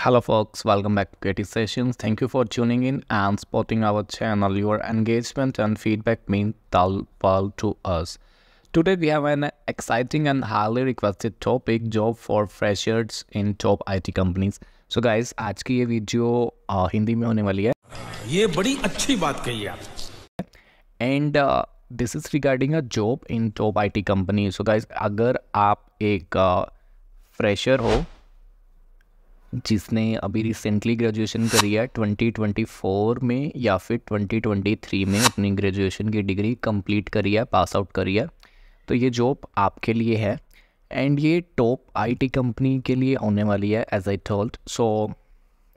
Hello folks, welcome back to Katie Sessions. Thank you for tuning in and supporting our channel. Your engagement and feedback mean the world to us. Today we have an exciting and highly requested topic, job for freshers in top IT companies. So guys, आज की ये video Hindi में होने वाली है ये बड़ी अच्छी बात कही आप and this is regarding a job in top IT companies. So, guys, अगर आप एक फ्रेशर fresher, हो जिसने अभी रिसेंटली ग्रेजुएशन करी है 2024 में या फिर 2023 में अपनी ग्रेजुएशन की डिग्री कंप्लीट करी है पास आउट करी है तो ये जॉब आपके लिए है एंड ये टॉप आईटी कंपनी के लिए होने वाली है as I told so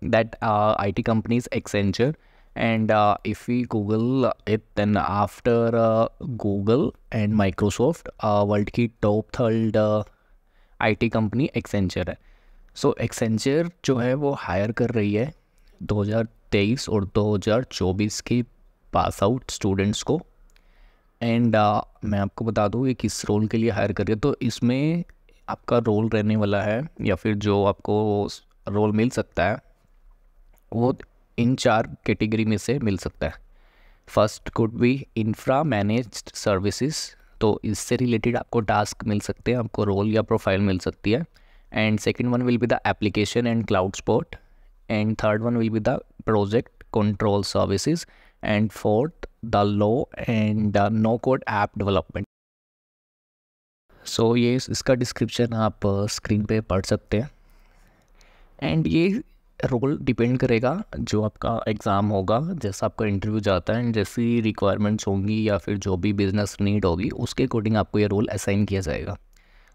that I T companies Accenture and if you Google it it after Google and Microsoft world की top third I T company Accenture है सो so, एक्सेंचर जो है वो हायर कर रही है 2023 और 2024 के पास आउट स्टूडेंट्स को एंड uh, मैं आपको बता दूँ ये किस रोल के लिए हायर कर रही है तो इसमें आपका रोल रहने वाला है या फिर जो आपको रोल मिल सकता है वो इन चार कैटेगरी में से मिल सकता है first could be infra manage services तो इससे रिलेटेड आपको टास्क मिल सकते हैं आपको रोल या प्रोफाइल मिल सकती है and second one will be the application and cloud spot and third one will be the project control services and fourth the low and the no code app development so so, ये इसका description आप screen पे पढ़ सकते हैं and ये role depend करेगा जो आपका एग्ज़ाम होगा जैसा आपका इंटरव्यू जाता है एंड जैसी रिक्वायरमेंट्स होंगी या फिर जो भी बिज़नेस नीड होगी उसके अकॉर्डिंग आपको ये रोल असाइन किया जाएगा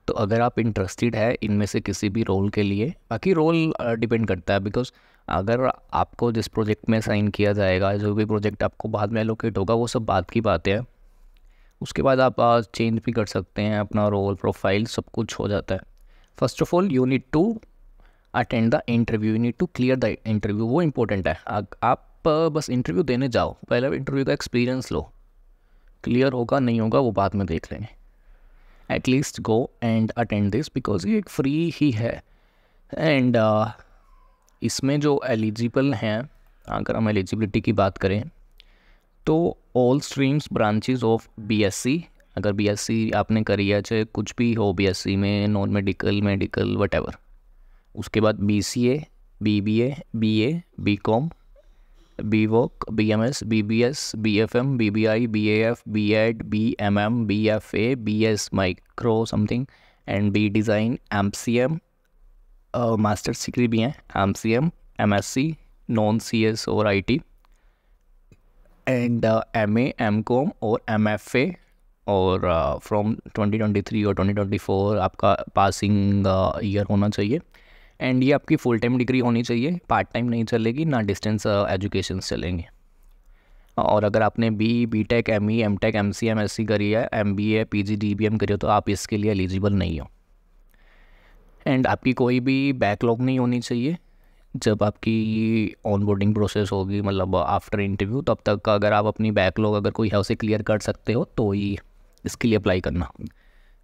तो अगर आप इंटरेस्टेड है इनमें से किसी भी रोल के लिए बाकी रोल डिपेंड करता है बिकॉज अगर आपको जिस प्रोजेक्ट में साइन किया जाएगा जो भी प्रोजेक्ट आपको बाद में एलोकेट होगा वो सब बात की बातें है उसके बाद आप चेंज भी कर सकते हैं अपना रोल प्रोफाइल सब कुछ हो जाता है first of all you need to attend the interview you need to clear the interview वो इम्पोर्टेंट है आप बस इंटरव्यू देने जाओ पहले इंटरव्यू का एक्सपीरियंस लो क्लियर होगा नहीं होगा वो बाद में देख लेंगे at least go and attend this because ये एक फ्री ही है एंड uh, इसमें जो एलिजिबल हैं अगर हम एलिजिबिलिटी की बात करें तो all streams branches of BSc अगर बीएससी आपने करी है चाहे कुछ भी हो बीएससी में नॉन मेडिकल मेडिकल वट उसके बाद BCA BBA BA BCom B voc B M S B B S B F M B B I B A F B ed B M M B F A B S micro something and B design M C M masters degree भी हैं M C M M S C non C S और I T and M A M com और M F A और from twenty twenty three और twenty twenty four आपका passing year uh, होना चाहिए and ये आपकी फुल टाइम डिग्री होनी चाहिए पार्ट टाइम नहीं चलेगी ना डिस्टेंस एजुकेशन uh, चलेंगे और अगर आपने B B tech M E M tech M C M S C करी है M B A P G D B M करी हो तो आप इसके लिए एलिजिबल नहीं हो एंड आपकी कोई भी बैकलॉग नहीं होनी चाहिए जब आपकी ऑनबोर्डिंग प्रोसेस होगी मतलब आफ्टर इंटरव्यू तब तक अगर आप अपनी बैकलॉग अगर कोई है उसे क्लियर कर सकते हो तो ही इसके लिए अप्लाई करना होगा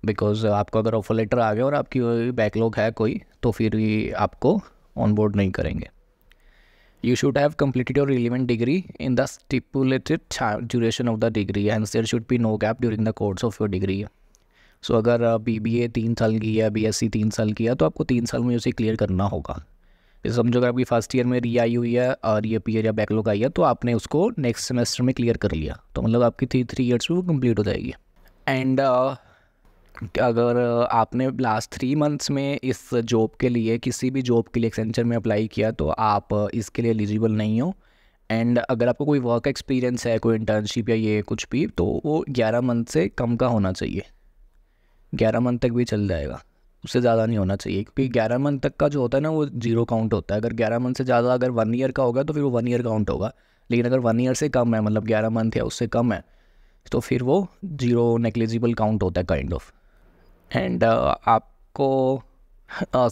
बिकॉज uh, आपको अगर ऑफर लेटर आ गया और आपकी बैकलॉग uh, है कोई तो फिर ये आपको ऑन बोर्ड नहीं करेंगे you should have completed your relevant degree in the stipulated duration of the degree and there should be no gap during the course of your degree so अगर B B ए तीन साल की है B S C तीन साल की है तो आपको तीन साल में उसे क्लियर करना होगा जैसे समझो अगर आपकी फर्स्ट ईयर में री आई हुई है और ये पी या बैकलॉग आई है तो आपने उसको नेक्स्ट सेमेस्टर में क्लियर कर लिया तो मतलब आपकी थ्री थ्री ईयर्स में वो कम्प्लीट हो जाएगी एंड अगर आपने लास्ट थ्री मंथ्स में इस जॉब के लिए किसी भी जॉब के लिए एक्सटेंशन में अप्लाई किया तो आप इसके लिए एलिजिबल नहीं हो एंड अगर आपको कोई वर्क एक्सपीरियंस है कोई इंटर्नशिप या ये कुछ भी तो वो ग्यारह मंथ से कम का होना चाहिए ग्यारह मंथ तक भी चल जाएगा उससे ज़्यादा नहीं होना चाहिए क्योंकि ग्यारह मंथ तक का जो होता है ना वो जीरो काउंट होता है अगर ग्यारह मंथ से ज़्यादा अगर वन ईयर का होगा तो फिर वो वन ईयर काउंट होगा लेकिन अगर वन ईयर से कम है मतलब ग्यारह मंथ या उससे कम है तो फिर वो जीरो नेग्लिजिबल काउंट होता है kind kind of of. And uh, आपको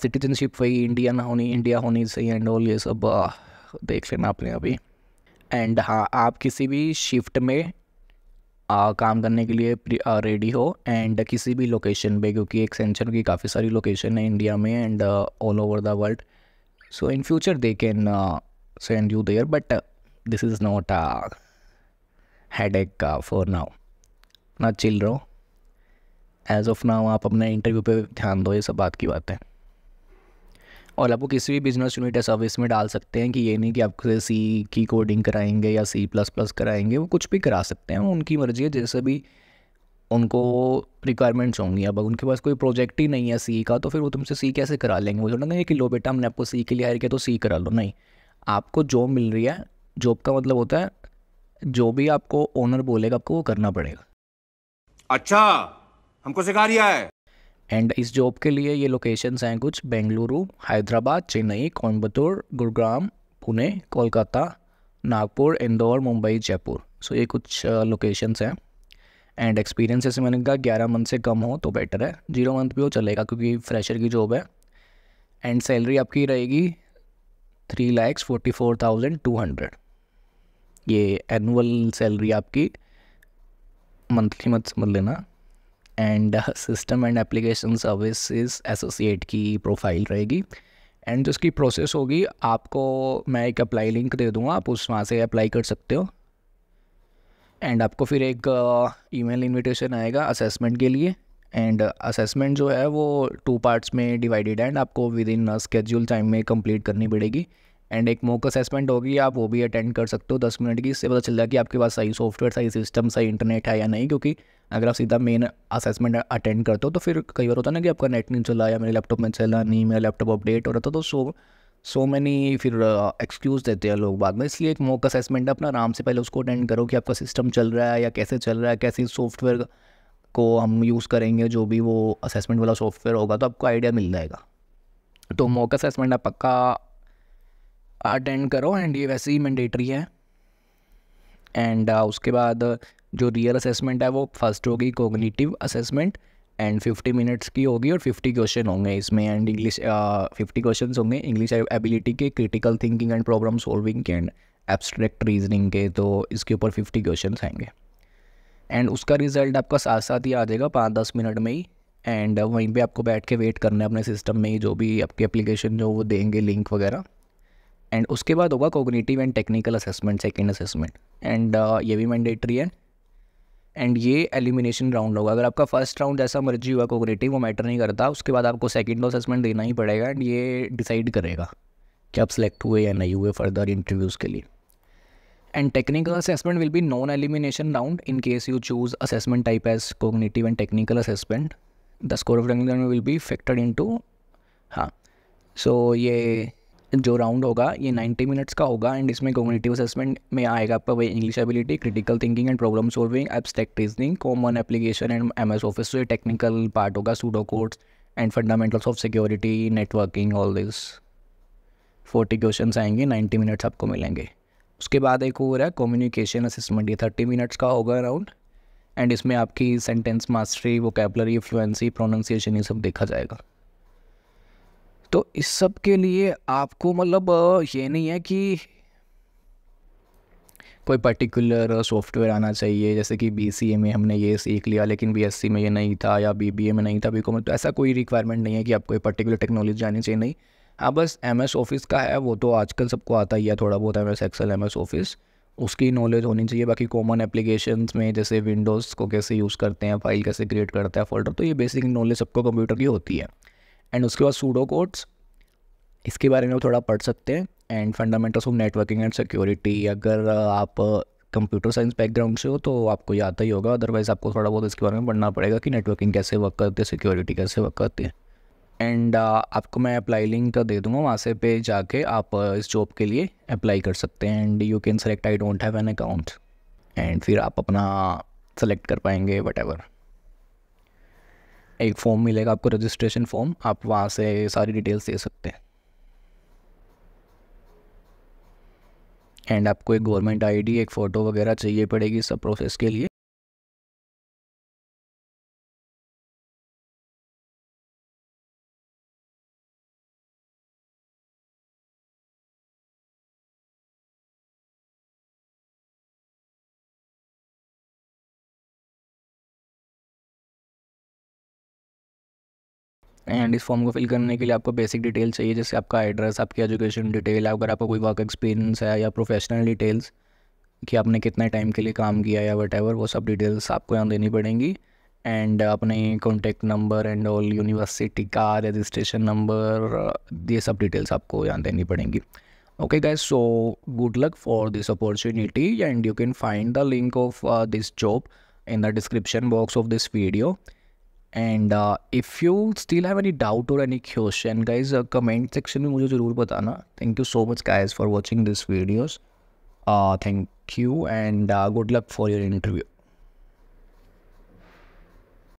सिटीजनशिप uh, वही इंडिया ना होनी इंडिया होनी सही एंड ऑल ये सब uh, देख लेना आपने अभी एंड हाँ आप किसी भी शिफ्ट में आ, काम करने के लिए रेडी हो एंड किसी भी लोकेशन पे क्योंकि सेंचर की काफ़ी सारी लोकेशन है इंडिया में and all over the world so in future they can send you there but this is not a headache for now ना चिल रहो एज ऑफ नाउ आप अपने इंटरव्यू पे ध्यान दो ये सब बात की बात है और आपको किसी भी बिजनेस यूनिट या सर्विस में डाल सकते हैं कि ये नहीं कि आप सी की कोडिंग कराएंगे या सी प्लस प्लस कराएंगे वो कुछ भी करा सकते हैं उनकी मर्ज़ी है जैसे भी उनको रिक्वायरमेंट्स होंगी अब उनके पास कोई प्रोजेक्ट ही नहीं है सी का तो फिर वो तुमसे सी कैसे करा लेंगे वो जो ना कि लो बेटा हमने आपको सी के लिए हायर किया तो सी करा लो नहीं आपको जॉब मिल रही है जॉब का मतलब होता है जो भी आपको ओनर बोलेगा आपको वो करना पड़ेगा अच्छा हमको सिखा दिया है एंड इस जॉब के लिए ये लोकेशंस हैं कुछ बेंगलुरु हैदराबाद चेन्नई कोयम्बतूर गुरुग्राम पुणे कोलकाता नागपुर इंदौर मुंबई जयपुर सो ये कुछ लोकेशंस हैं एंड एक्सपीरियंस जैसे मैंने कहा ग्यारह मंथ से कम हो तो बेटर है जीरो मंथ भी हो चलेगा क्योंकि फ्रेशर की जॉब है एंड सैलरी आपकी रहेगी three lakhs forty four thousand two hundred ये एनुअल सैलरी आपकी मंथली मत समझ लेना and system and application services associate की प्रोफाइल रहेगी एंड जिसकी प्रोसेस होगी आपको मैं एक अप्लाई लिंक दे दूँगा आप उस वहाँ से अप्लाई कर सकते हो एंड आपको फिर एक ईमेल uh, इनविटेशन आएगा असेसमेंट के लिए एंड असेसमेंट जो है वो टू पार्ट्स में डिवाइडेड है एंड आपको विद इन स्केड्यूल टाइम में कंप्लीट करनी पड़ेगी एंड एक मोक असेसमेंट होगी आप वो भी अटेंड कर सकते हो दस मिनट की इससे पता चल जाएगा कि आपके पास सही सॉफ्टवेयर सही सिस्टम सही इंटरनेट है या नहीं क्योंकि अगर आप सीधा मेन असेसमेंट अटेंड करते हो तो फिर कई बार होता है ना कि आपका नेट नहीं चला या मेरे लैपटॉप में चला नहीं मेरा लैपटॉप अपडेट हो रहा था तो सो सो मैनी फिर एक्सक्यूज़ uh, देते हैं लोग बाद में इसलिए एक मॉक असेसमेंट अपना आराम से पहले उसको अटेंड करो कि आपका सिस्टम चल रहा है या कैसे चल रहा है कैसे सॉफ्टवेयर को हम यूज़ करेंगे जो भी वो असेसमेंट वाला सॉफ्टवेयर होगा तो आपको आइडिया मिल जाएगा तो मॉक असेसमेंट आप पक्का अटेंड करो एंड ये वैसे ही मैंडेटरी है एंड uh, उसके बाद जो रियल असेसमेंट है वो फर्स्ट होगी कोग्निटिव असेसमेंट एंड 50 मिनट्स की होगी और 50 क्वेश्चन होंगे इसमें एंड इंग्लिश फिफ्टी क्वेश्चन होंगे इंग्लिश एबिलिटी के critical thinking and problem solving के एंड एब्स्ट्रैक्ट रीजनिंग के तो इसके ऊपर 50 क्वेश्चन आएंगे एंड उसका रिजल्ट आपका साथ साथ ही आ जाएगा पाँच दस मिनट में ही एंड वहीं पे आपको बैठ के वेट करना है अपने सिस्टम में ही जो भी आपके एप्लीकेशन जो वो देंगे लिंक वगैरह एंड उसके बाद होगा cognitive and technical assessment second assessment and ये भी मैंडेटरी है एंड ये एलिमिनेशन राउंड होगा अगर आपका फर्स्ट राउंड जैसा मर्जी हुआ कोग्रेटिव वो मैटर नहीं करता उसके बाद आपको सेकेंड असेसमेंट देना ही पड़ेगा एंड ये डिसाइड करेगा कि आप सेलेक्ट हुए या नहीं हुए फर्दर इंटरव्यूज़ के लिए and technical assessment will be non elimination round in case you choose assessment type as cognitive and technical assessment the score of technical will be factored into हाँ so ये जो round होगा ये 90 minutes का होगा and इसमें community assessment में आएगा आपका वही English ability critical thinking and problem solving abstract reasoning common application and M S office तो ये टेक्निकल पार्ट होगा pseudo codes and fundamentals of security networking all this forty question आएंगे ninety minutes आपको मिलेंगे उसके बाद एक हो रहा है कम्युनिकेशन असेसमेंट ये थर्टी मिनट्स का होगा अराउंड एंड इसमें आपकी sentence mastery vocabulary fluency pronunciation ये सब देखा जाएगा तो इस सब के लिए आपको मतलब ये नहीं है कि कोई पर्टिकुलर सॉफ्टवेयर आना चाहिए जैसे कि बी में हमने ये सीख लिया लेकिन बी में ये नहीं था या बी में नहीं था बी कॉम तो ऐसा कोई रिक्वायरमेंट नहीं है कि आपको पर्टिकुलर टेक्नोलॉजी आनी चाहिए नहीं हाँ बस एम एस ऑफिस का है वो तो आजकल सबको आता ही है थोड़ा बहुत M S excel M S office उसकी नॉलेज होनी चाहिए बाकी कॉमन एप्लीकेशन में जैसे विंडोज़ को कैसे यूज़ करते हैं फाइल कैसे क्रिएट करता है फोल्डर तो ये बेसिक नॉलेज सबको कंप्यूटर की होती है एंड उसके बाद सूडो कोड्स इसके बारे में थोड़ा पढ़ सकते हैं and fundamentals of networking and security अगर आप कंप्यूटर साइंस बैकग्राउंड से हो तो आपको याद ही होगा अदरवाइज़ आपको थोड़ा बहुत इसके बारे में पढ़ना पड़ेगा कि नेटवर्किंग कैसे वर्क करती है सिक्योरिटी कैसे वर्क करती है एंड uh, आपको मैं अप्लाई लिंक तो दे दूँगा वहाँ से पे जाके आप इस जॉब के लिए अप्लाई कर सकते हैं and you can select I don't have an account and फिर आप अपना सेलेक्ट कर पाएंगे वट एवर एक फॉर्म मिलेगा आपको रजिस्ट्रेशन फॉर्म आप वहाँ से सारी डिटेल्स दे सकते हैं एंड आपको एक गवर्नमेंट आईडी एक फ़ोटो वगैरह चाहिए पड़ेगी सब प्रोसेस के लिए एंड इस फॉर्म को फिल करने के लिए आपको बेसिक डिटेल चाहिए जैसे आपका एड्रेस आपकी एजुकेशन डिटेल अगर आपका कोई वर्क एक्सपीरियंस है या प्रोफेशनल डिटेल्स कि आपने कितने टाइम के लिए काम किया या वट वो सब डिटेल्स आपको यहाँ देनी पड़ेंगी एंड अपने contact number and all university का रजिस्ट्रेशन नंबर ये सब डिटेल्स आपको यहाँ देनी पड़ेंगी okay guys so good luck for this opportunity and you can find the link of this job in the description box of this video and uh, if you still have any doubt और any question guys comment section में मुझे ज़रूर बताना thank you so much guys for watching this videos thank you and good luck for your interview